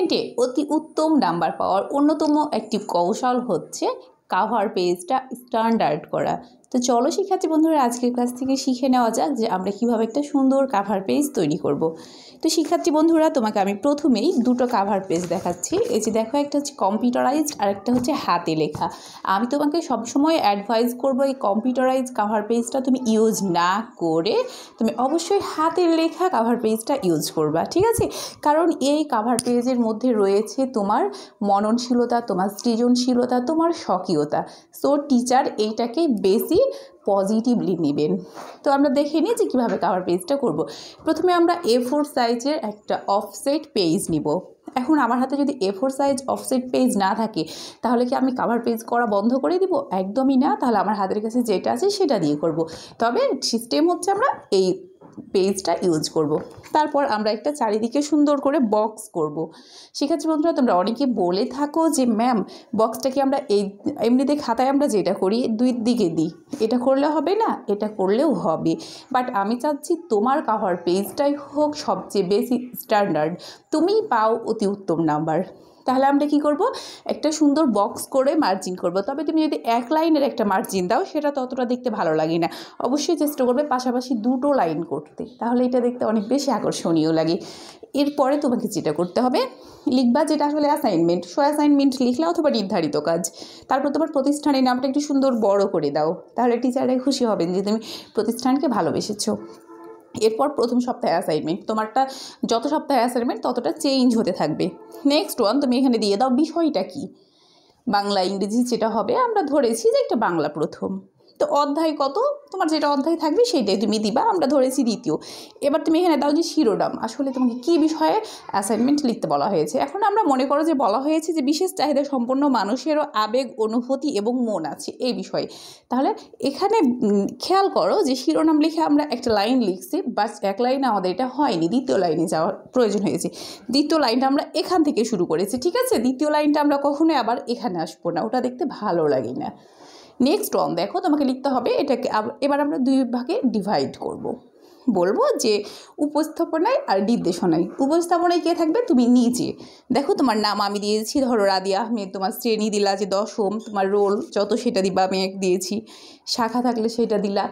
অ্যাসাইনমেন্টে অতি উত্তম নাম্বার পাওয়ার অন্যতম একটি কৌশল হচ্ছে কাভার পেজটা স্ট্যান্ডার্ড করা তো চলো শিক্ষার্থী বন্ধুরা আজকের ক্লাস থেকে শিখে নেওয়া যাক যে আমরা কিভাবে একটা সুন্দর কাভার পেজ তৈরি করব। তো শিক্ষার্থী বন্ধুরা তোমাকে আমি প্রথমেই দুটো কাভার পেজ দেখাচ্ছি এই যে দেখো একটা হচ্ছে কম্পিউটারাইজড আর একটা হচ্ছে হাতে লেখা আমি তোমাকে সবসময় অ্যাডভাইস করবো এই কম্পিউটারাইজ কাভার পেজটা তুমি ইউজ না করে তুমি অবশ্যই হাতের লেখা কাভার পেজটা ইউজ করবা ঠিক আছে কারণ এই কাভার পেজের মধ্যে রয়েছে তোমার মননশীলতা তোমার সৃজনশীলতা তোমার স্বকীয়তা সো টিচার এইটাকে বেশি খুবই পজিটিভলি নেবেন তো আমরা দেখে নিই যে কীভাবে কাভার পেজটা করব। প্রথমে আমরা এ ফোর সাইজের একটা অফসেট পেজ নিব এখন আমার হাতে যদি A four size offset page না থাকে তাহলে কি আমি কাভার পেজ করা বন্ধ করে দিব একদমই না তাহলে আমার হাতের কাছে যেটা আছে সেটা দিয়ে করব। তবে সিস্টেম হচ্ছে আমরা এই পেজটা ইউজ করব। তারপর আমরা একটা চারিদিকে সুন্দর করে বক্স করব। সেক্ষেত্রে বন্ধুরা তোমরা অনেকে বলে থাকো যে ম্যাম বক্সটাকে আমরা এই এমনিতে খাতায় আমরা যেটা করি দুই দিকে দিই এটা করলে হবে না এটা করলেও হবে বাট আমি চাচ্ছি তোমার কাভার পেজটাই হোক সবচেয়ে বেশি স্ট্যান্ডার্ড তুমি পাও অতি উত্তম নাম্বার তাহলে আমরা কি করব একটা সুন্দর বক্স করে মার্জিন করব তবে তুমি যদি এক লাইনের একটা মার্জিন দাও সেটা ততটা দেখতে ভালো লাগে না অবশ্যই চেষ্টা করবে পাশাপাশি দুটো লাইন করতে তাহলে এটা দেখতে অনেক বেশি আকর্ষণীয় লাগে এরপরে তোমাকে যেটা করতে হবে লিখবা যেটা আসলে অ্যাসাইনমেন্ট সো অ্যাসাইনমেন্ট লিখলে অথবা নির্ধারিত কাজ তারপর তোমার প্রতিষ্ঠানের নামটা একটু সুন্দর বড় করে দাও তাহলে টিচাররা খুশি হবেন যে তুমি প্রতিষ্ঠানকে ভালোবেসেছো এরপর প্রথম সপ্তাহে অ্যাসাইনমেন্ট তোমারটা যত সপ্তাহে অ্যাসাইনমেন্ট ততটা চেঞ্জ হতে থাকবে নেক্সট ওয়ান তুমি এখানে দিয়ে দাও বিষয়টা কী বাংলা ইংরেজি যেটা হবে আমরা ধরেছি যে একটা বাংলা প্রথম তো অধ্যায় কত তোমার যেটা অধ্যায় থাকবে সেইটাই তুমি দিবা আমরা ধরেছি দ্বিতীয় এবার তুমি এখানে দাও যে শিরোনাম আসলে তোমাকে কি বিষয়ে অ্যাসাইনমেন্ট লিখতে বলা হয়েছে এখন আমরা মনে করো যে বলা হয়েছে যে বিশেষ চাহিদা সম্পন্ন মানুষেরও আবেগ অনুভূতি এবং মন আছে এই বিষয়ে তাহলে এখানে খেয়াল করো যে শিরোনাম লিখে আমরা একটা লাইন লিখছি বাস এক লাইন আমাদের এটা হয়নি দ্বিতীয় লাইনে যাওয়ার প্রয়োজন হয়েছে দ্বিতীয় লাইনটা আমরা এখান থেকে শুরু করেছি ঠিক আছে দ্বিতীয় লাইনটা আমরা কখনোই আবার এখানে আসবো না ওটা দেখতে ভালো লাগে না নেক্সট ওয়ান দেখো তোমাকে লিখতে হবে এটাকে এবার আমরা দুই ভাগে ডিভাইড করব। বলবো যে উপস্থাপনায় আর নির্দেশনায় উপস্থাপনায় কে থাকবে তুমি নিজে দেখো তোমার নাম আমি দিয়েছি ধরো রাদি আহমেদ তোমার শ্রেণী দিলা যে দশম তোমার রোল যত সেটা দিবা আমি এক দিয়েছি শাখা থাকলে সেটা দিলা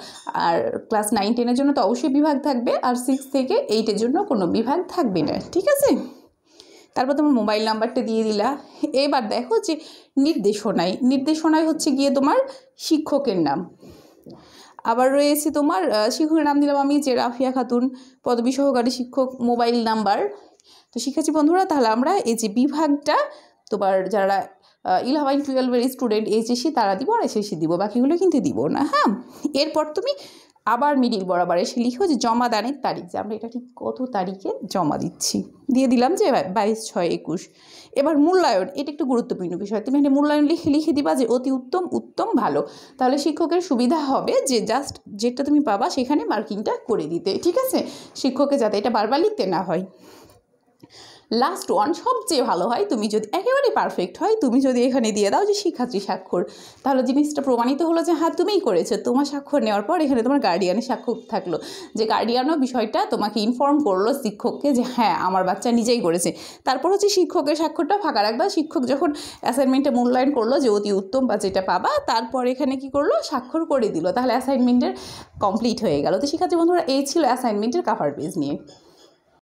আর ক্লাস নাইন টেনের জন্য তো অবশ্যই বিভাগ থাকবে আর সিক্স থেকে এইটের জন্য কোনো বিভাগ থাকবে না ঠিক আছে তারপর তোমার মোবাইল নাম্বারটা দিয়ে দিলা এবার দেখো যে নির্দেশনায় নির্দেশনায় হচ্ছে গিয়ে তোমার শিক্ষকের নাম আবার রয়েছে তোমার শিক্ষকের নাম দিলাম আমি যে রাফিয়া খাতুন পদবী সহকারী শিক্ষক মোবাইল নাম্বার তো শিক্ষার্থী বন্ধুরা তাহলে আমরা এই যে বিভাগটা তোমার যারা ইলেভেন টুয়েলভের স্টুডেন্ট এসি তারা দিব আর এস এসি দিব বাকিগুলো কিন্তু দিব না হ্যাঁ এরপর তুমি আবার মিডিল বরাবর এসে লিখো যে জমা দানের তারিখ যে আমরা এটা ঠিক কত তারিখে জমা দিচ্ছি দিয়ে দিলাম যে বাইশ ছয় একুশ এবার মূল্যায়ন এটা একটু গুরুত্বপূর্ণ বিষয় তুমি এটা মূল্যায়ন লিখে লিখে দিবা যে অতি উত্তম উত্তম ভালো তাহলে শিক্ষকের সুবিধা হবে যে জাস্ট যেটা তুমি পাবা সেখানে মার্কিংটা করে দিতে ঠিক আছে শিক্ষকের যাতে এটা বারবার লিখতে না হয় লাস্ট ওয়ান সবচেয়ে ভালো হয় তুমি যদি একেবারে পারফেক্ট হয় তুমি যদি এখানে দিয়ে দাও যে শিক্ষার্থী স্বাক্ষর তাহলে জিনিসটা প্রমাণিত হলো যে হ্যাঁ তুমিই করেছো তোমার স্বাক্ষর নেওয়ার পর এখানে তোমার গার্ডিয়ানের স্বাক্ষর থাকলো যে গার্ডিয়ানও বিষয়টা তোমাকে ইনফর্ম করলো শিক্ষককে যে হ্যাঁ আমার বাচ্চা নিজেই করেছে তারপর হচ্ছে শিক্ষকের স্বাক্ষরটা ফাঁকা রাখবা শিক্ষক যখন অ্যাসাইনমেন্টে মূল্যায়ন করলো যে অতি উত্তম বা যেটা পাবা তারপর এখানে কি করলো স্বাক্ষর করে দিল তাহলে অ্যাসাইনমেন্টের কমপ্লিট হয়ে গেল তো শিক্ষার্থী বন্ধুরা এই ছিল অ্যাসাইনমেন্টের কাভার পেজ নিয়ে